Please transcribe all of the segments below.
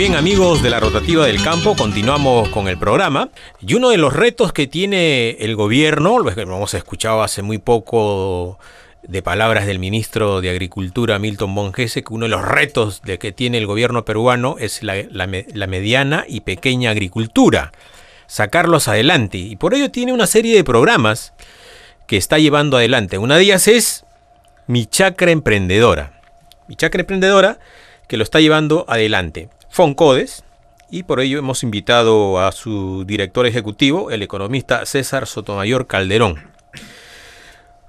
bien amigos de la Rotativa del Campo, continuamos con el programa y uno de los retos que tiene el gobierno, lo hemos escuchado hace muy poco de palabras del ministro de Agricultura Milton Bongese, que uno de los retos de que tiene el gobierno peruano es la, la mediana y pequeña agricultura, sacarlos adelante y por ello tiene una serie de programas que está llevando adelante. Una de ellas es Mi Chacra Emprendedora. Mi Chacra Emprendedora que lo está llevando adelante. Foncodes y por ello hemos invitado a su director ejecutivo, el economista César Sotomayor Calderón.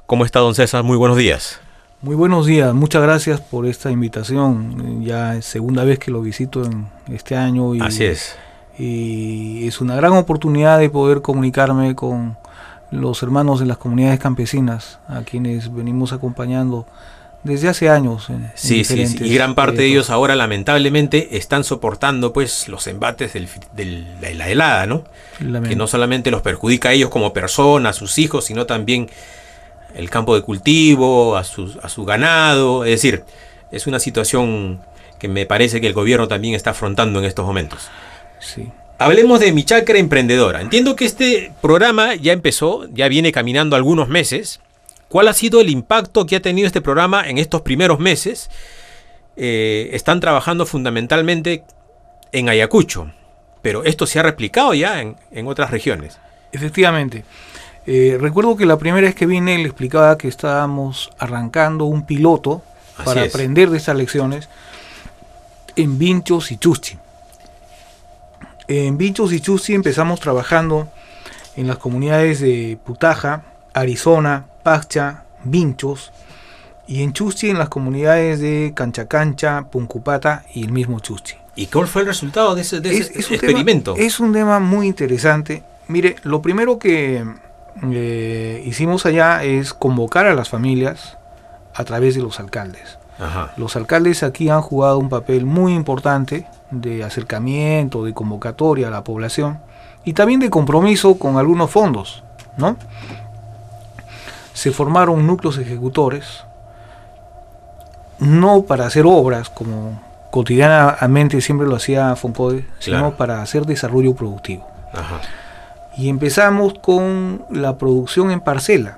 ¿Cómo está don César? Muy buenos días. Muy buenos días, muchas gracias por esta invitación. Ya es segunda vez que lo visito en este año. Así es. Y es una gran oportunidad de poder comunicarme con los hermanos de las comunidades campesinas, a quienes venimos acompañando desde hace años. Eh, sí, sí, y gran parte de eh, ellos ahora lamentablemente están soportando pues los embates del, de la helada, ¿no? Que no solamente los perjudica a ellos como personas, a sus hijos, sino también el campo de cultivo, a, sus, a su ganado, es decir, es una situación que me parece que el gobierno también está afrontando en estos momentos. Sí. Hablemos de Mi Chacra Emprendedora. Entiendo que este programa ya empezó, ya viene caminando algunos meses ¿Cuál ha sido el impacto que ha tenido este programa en estos primeros meses? Eh, están trabajando fundamentalmente en Ayacucho, pero esto se ha replicado ya en, otras regiones. Efectivamente. Eh, recuerdo que la primera vez que vine le explicaba que estábamos arrancando un piloto para aprender de estas lecciones en Vinchos y Chusti. En Vinchos y Chusti empezamos trabajando en las comunidades de Putaja, Arizona, Pacha, Vinchos y en Chuchi en las comunidades de Cancha Cancha, Puncupata y el mismo Chuchi. ¿Y cuál fue el resultado de ese, experimento? es un tema muy interesante. Mire, lo primero que eh, hicimos allá es convocar a las familias a través de los alcaldes. Los alcaldes aquí han jugado un papel muy importante de acercamiento, de convocatoria a la población y también de compromiso con algunos fondos, ¿no? se formaron núcleos ejecutores, no para hacer obras como cotidianamente siempre lo hacía Fonpode, sino para hacer desarrollo productivo. Y empezamos con la producción en parcela.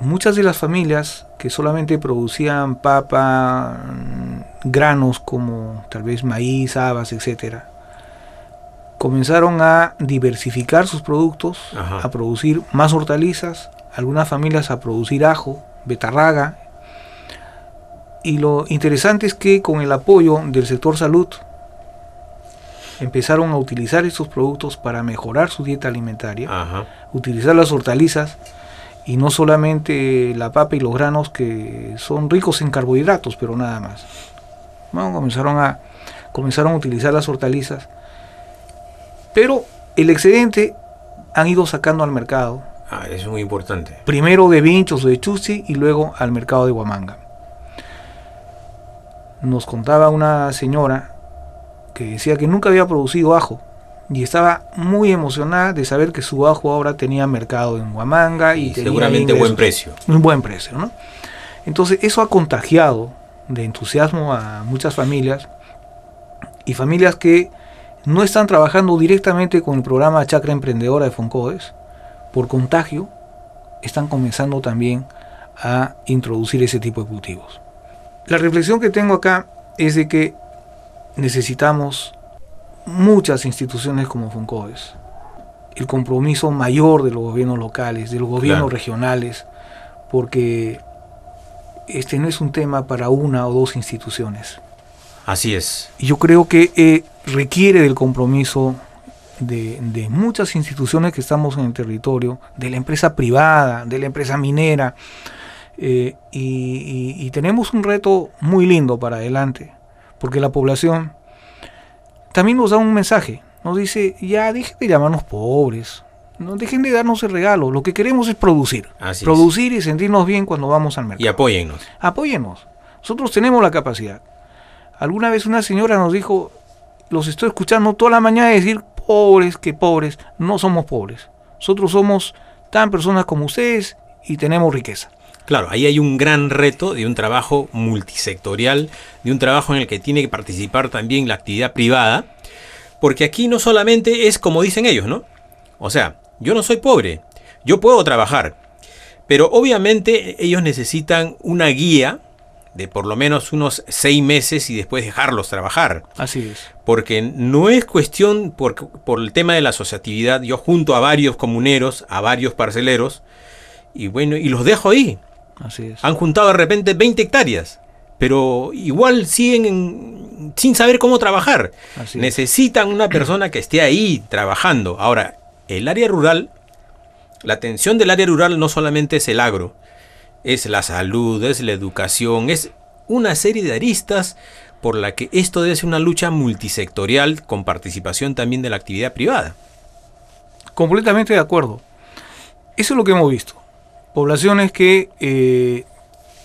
Muchas de las familias que solamente producían papa, mm, granos como tal vez maíz, habas, etcétera, comenzaron a diversificar sus productos, a producir más hortalizas, algunas familias a producir ajo, betarraga. Y lo interesante es que con el apoyo del sector salud empezaron a utilizar estos productos para mejorar su dieta alimentaria, utilizar las hortalizas y no solamente la papa y los granos que son ricos en carbohidratos, pero nada más. comenzaron a comenzaron a utilizar las hortalizas pero el excedente han ido sacando al mercado. Ah, es muy importante. Primero de Vinchos o de Chusi y luego al mercado de Huamanga. Nos contaba una señora que decía que nunca había producido ajo y estaba muy emocionada de saber que su ajo ahora tenía mercado en Huamanga y, seguramente buen precio. Un buen precio, ¿no? Entonces eso ha contagiado de entusiasmo a muchas familias y familias que no están trabajando directamente con el programa Chacra Emprendedora de Foncodes, por contagio están comenzando también a introducir ese tipo de cultivos. La reflexión que tengo acá es de que necesitamos muchas instituciones como Foncodes, el compromiso mayor de los gobiernos locales, de los gobiernos regionales, porque este no es un tema para una o dos instituciones. Así es. Yo creo que eh, requiere del compromiso de, muchas instituciones que estamos en el territorio, de la empresa privada, de la empresa minera, eh, y, tenemos un reto muy lindo para adelante, porque la población también nos da un mensaje, nos dice, ya dejen de llamarnos pobres, no dejen de darnos el regalo, lo que queremos es producir, producir y sentirnos bien cuando vamos al mercado. Y apóyennos. Apóyennos, nosotros tenemos la capacidad. Alguna vez una señora nos dijo, los estoy escuchando toda la mañana decir, pobres que pobres, no somos pobres. Nosotros somos tan personas como ustedes y tenemos riqueza. Claro, ahí hay un gran reto de un trabajo multisectorial, de un trabajo en el que tiene que participar también la actividad privada, porque aquí no solamente es como dicen ellos, ¿no? O sea, yo no soy pobre, yo puedo trabajar, pero obviamente ellos necesitan una guía de por lo menos unos seis meses y después dejarlos trabajar. Así es. Porque no es cuestión, por, el tema de la asociatividad, yo junto a varios comuneros, a varios parceleros, y bueno, y los dejo ahí. Así es. Han juntado de repente 20 hectáreas, pero igual siguen sin saber cómo trabajar. Necesitan una persona que esté ahí trabajando. Ahora, el área rural, la atención del área rural no solamente es el agro, es la salud, es la educación, es una serie de aristas por la que esto debe ser una lucha multisectorial con participación también de la actividad privada. Completamente de acuerdo. Eso es lo que hemos visto. Poblaciones que eh,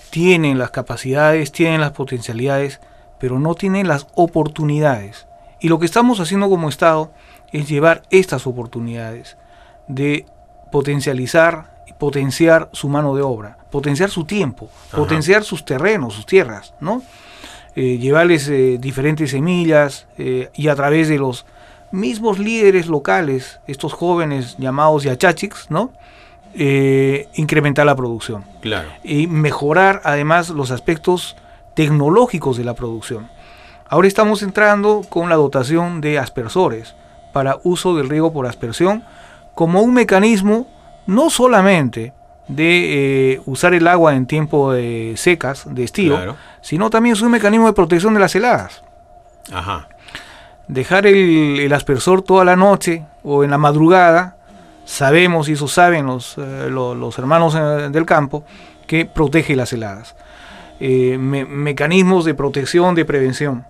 tienen las capacidades, tienen las potencialidades, pero no tienen las oportunidades. Y lo que estamos haciendo como Estado es llevar estas oportunidades de potencializar potenciar su mano de obra, potenciar su tiempo, potenciar sus terrenos, sus tierras, ¿no? Eh, llevarles eh, diferentes semillas eh, y a través de los mismos líderes locales, estos jóvenes llamados yachachics, ¿no? incrementar la producción. Claro. Y mejorar además los aspectos tecnológicos de la producción. Ahora estamos entrando con la dotación de aspersores para uso del riego por aspersión como un mecanismo no solamente de eh, usar el agua en tiempo de secas, de estío, sino también es un mecanismo de protección de las heladas. Ajá. Dejar el, aspersor toda la noche o en la madrugada, sabemos, y eso saben los, eh, los, hermanos eh, del campo, que protege las heladas. mecanismos de protección, de prevención.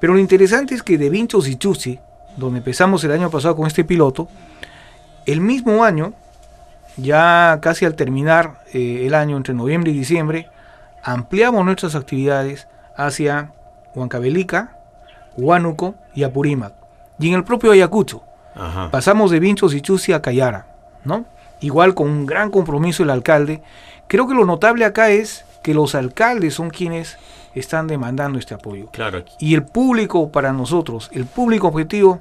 Pero lo interesante es que de Vinchos y donde empezamos el año pasado con este piloto, el mismo año ya casi al terminar eh, el año, entre noviembre y diciembre, ampliamos nuestras actividades hacia Huancavelica, Huánuco y Apurímac. Y en el propio Ayacucho. Pasamos de Vinchos y Chusi a Cayara, ¿no? Igual con un gran compromiso el alcalde. Creo que lo notable acá es que los alcaldes son quienes están demandando este apoyo. Claro. Y el público para nosotros, el público objetivo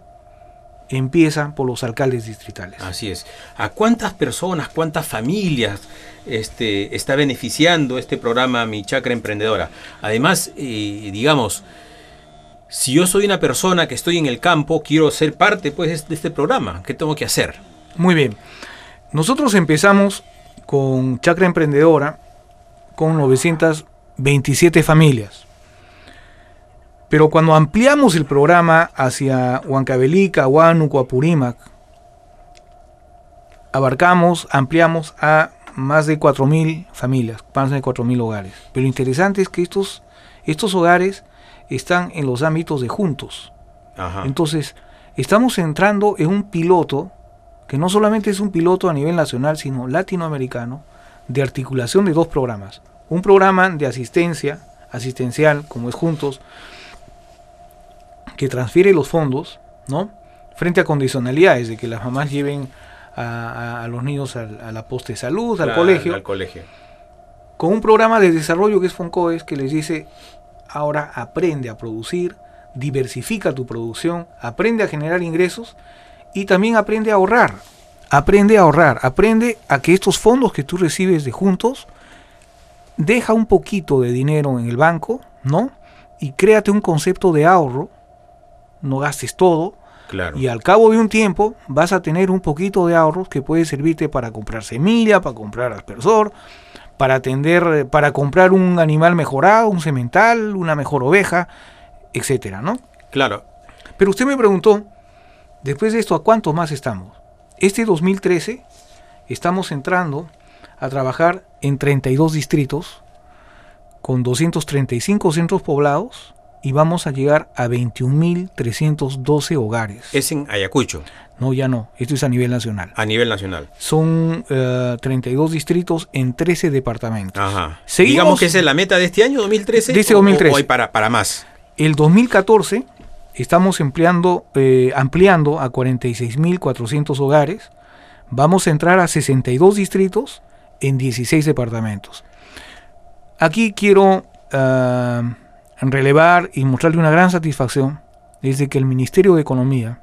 empieza por los alcaldes distritales. Así es. ¿A cuántas personas, cuántas familias este, está beneficiando este programa Mi Chacra Emprendedora? Además, eh, digamos, si yo soy una persona que estoy en el campo, quiero ser parte pues, de este, este programa, ¿qué tengo que hacer? Muy bien. Nosotros empezamos con Chacra Emprendedora con 927 familias. Pero cuando ampliamos el programa hacia Huancabelica, Huánuco, Apurímac, abarcamos, ampliamos a más de 4.000 familias, más de 4.000 hogares. Pero lo interesante es que estos, estos hogares están en los ámbitos de juntos. Entonces, estamos entrando en un piloto, que no solamente es un piloto a nivel nacional, sino latinoamericano, de articulación de dos programas. Un programa de asistencia, asistencial, como es Juntos, que transfiere los fondos, ¿no? Frente a condicionalidades de que las mamás lleven a, los niños a, la poste de salud, al, colegio, al colegio. Con un programa de desarrollo que es FONCOES que les dice, ahora aprende a producir, diversifica tu producción, aprende a generar ingresos y también aprende a ahorrar. Aprende a ahorrar, aprende a que estos fondos que tú recibes de juntos, deja un poquito de dinero en el banco, ¿no? Y créate un concepto de ahorro no gastes todo. Y al cabo de un tiempo vas a tener un poquito de ahorros que puede servirte para comprar semilla, para comprar aspersor, para atender, eh, para comprar un animal mejorado, un semental, una mejor oveja, etcétera, ¿no? Claro. Pero usted me preguntó, después de esto, ¿a cuánto más estamos? Este 2013 estamos entrando a trabajar en 32 distritos con 235 centros poblados y vamos a llegar a 21.312 hogares. ¿Es en Ayacucho? No, ya no. Esto es a nivel nacional. A nivel nacional. Son 32 eh, distritos en 13 departamentos. Ajá. Seguimos, Digamos que esa es la meta de este año, 2013. Dice 2013. O, para, para más. El 2014 estamos empleando, eh, ampliando a 46.400 hogares. Vamos a entrar a 62 distritos en 16 departamentos. Aquí quiero... Ah, relevar y mostrarle una gran satisfacción desde que el Ministerio de Economía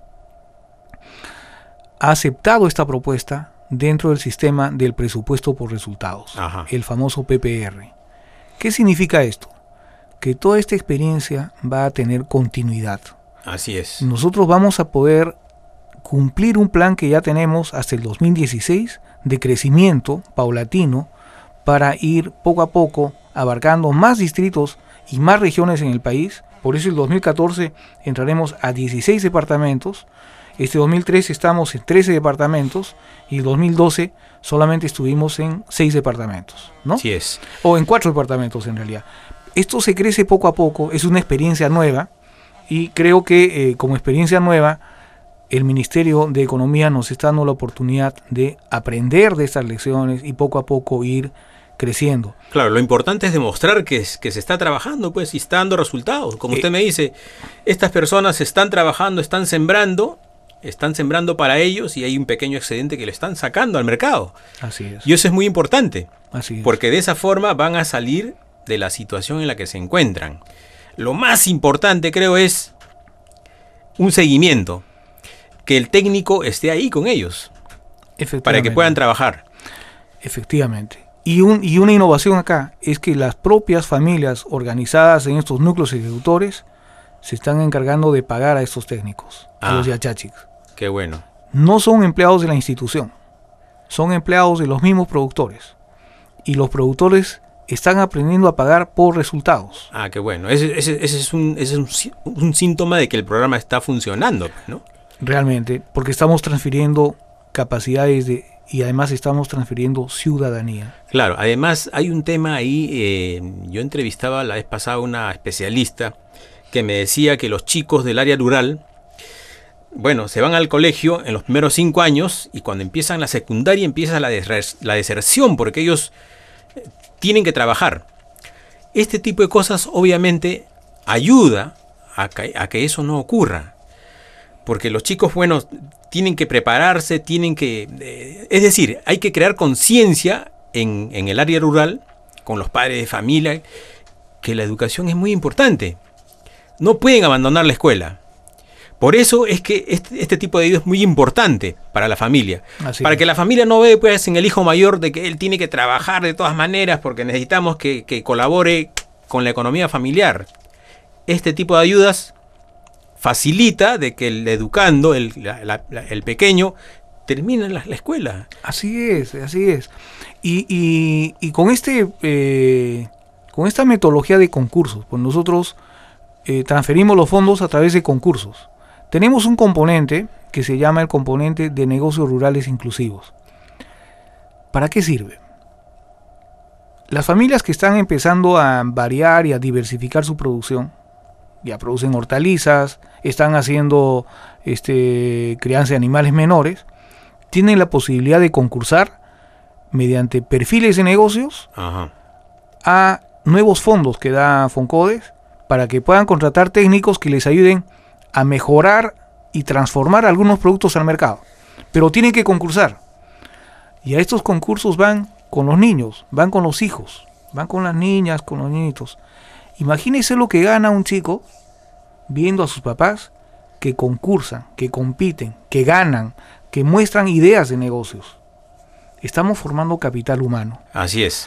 ha aceptado esta propuesta dentro del sistema del presupuesto por resultados, el famoso PPR. ¿Qué significa esto? Que toda esta experiencia va a tener continuidad. Así es. Nosotros vamos a poder cumplir un plan que ya tenemos hasta el 2016 de crecimiento paulatino para ir poco a poco abarcando más distritos y más regiones en el país. Por eso el 2014 entraremos a 16 departamentos. Este 2013 estamos en 13 departamentos y el 2012 solamente estuvimos en 6 departamentos, ¿no? Sí es. O en 4 departamentos en realidad. Esto se crece poco a poco, es una experiencia nueva y creo que eh, como experiencia nueva el Ministerio de Economía nos está dando la oportunidad de aprender de estas lecciones y poco a poco ir creciendo. Claro, lo importante es demostrar que, que se está trabajando, pues, y está dando resultados. Como eh, usted me dice, estas personas están trabajando, están sembrando, están sembrando para ellos y hay un pequeño excedente que le están sacando al mercado. Así es. Y eso es muy importante. Así es. Porque de esa forma van a salir de la situación en la que se encuentran. Lo más importante, creo, es un seguimiento. Que el técnico esté ahí con ellos. Para que puedan trabajar. Efectivamente. Y, una innovación acá es que las propias familias organizadas en estos núcleos productores se están encargando de pagar a estos técnicos, a ah. los yachachics. Qué bueno. No son empleados de la institución, son empleados de los mismos productores. Y los productores están aprendiendo a pagar por resultados. Ah, qué bueno. Ese, es, un, es un, síntoma de que el programa está funcionando, ¿no? Realmente, porque estamos transfiriendo capacidades de y además estamos transfiriendo ciudadanía. Claro, además hay un tema ahí, eh, yo entrevistaba la vez pasada a una especialista que me decía que los chicos del área rural, bueno, se van al colegio en los primeros cinco años y cuando empiezan la secundaria empieza la, deserción porque ellos eh, tienen que trabajar. Este tipo de cosas obviamente ayuda a que eso no ocurra porque los chicos buenos tienen que prepararse, tienen que... Eh, es decir, hay que crear conciencia en, el área rural, con los padres de familia, que la educación es muy importante. No pueden abandonar la escuela. Por eso es que este, este tipo de ayuda es muy importante para la familia. para que la familia no vea pues, en el hijo mayor de que él tiene que trabajar de todas maneras porque necesitamos que colabore con la economía familiar. Este tipo de ayudas facilita de que el educando, el, pequeño, termine la, la, escuela. Así es, así es. Y, con, este, eh, con esta metodología de concursos, pues nosotros eh, transferimos los fondos a través de concursos. Tenemos un componente que se llama el componente de negocios rurales inclusivos. ¿Para qué sirve? Las familias que están empezando a variar y a diversificar su producción, ya producen hortalizas, están haciendo este, crianza de animales menores, tienen la posibilidad de concursar mediante perfiles de negocios a nuevos fondos que da Foncodes para que puedan contratar técnicos que les ayuden a mejorar y transformar algunos productos al mercado. Pero tienen que concursar. Y a estos concursos van con los niños, van con los hijos, van con las niñas, con los niñitos. Imagínese lo que gana un chico viendo a sus papás que concursan, que compiten, que ganan, que muestran ideas de negocios. Estamos formando capital humano. Así es.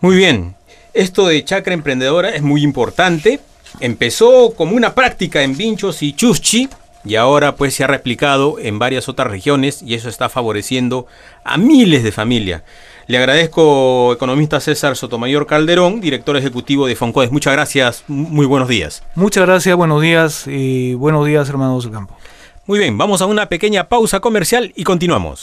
Muy bien. Esto de chacra emprendedora es muy importante. Empezó como una práctica en Vinchos y Chuschi y ahora pues se ha replicado en varias otras regiones y eso está favoreciendo a miles de familias. Le agradezco, economista César Sotomayor Calderón, director ejecutivo de Foncodes. Muchas gracias, muy buenos días. Muchas gracias, buenos días y buenos días, hermanos del campo. Muy bien, vamos a una pequeña pausa comercial y continuamos.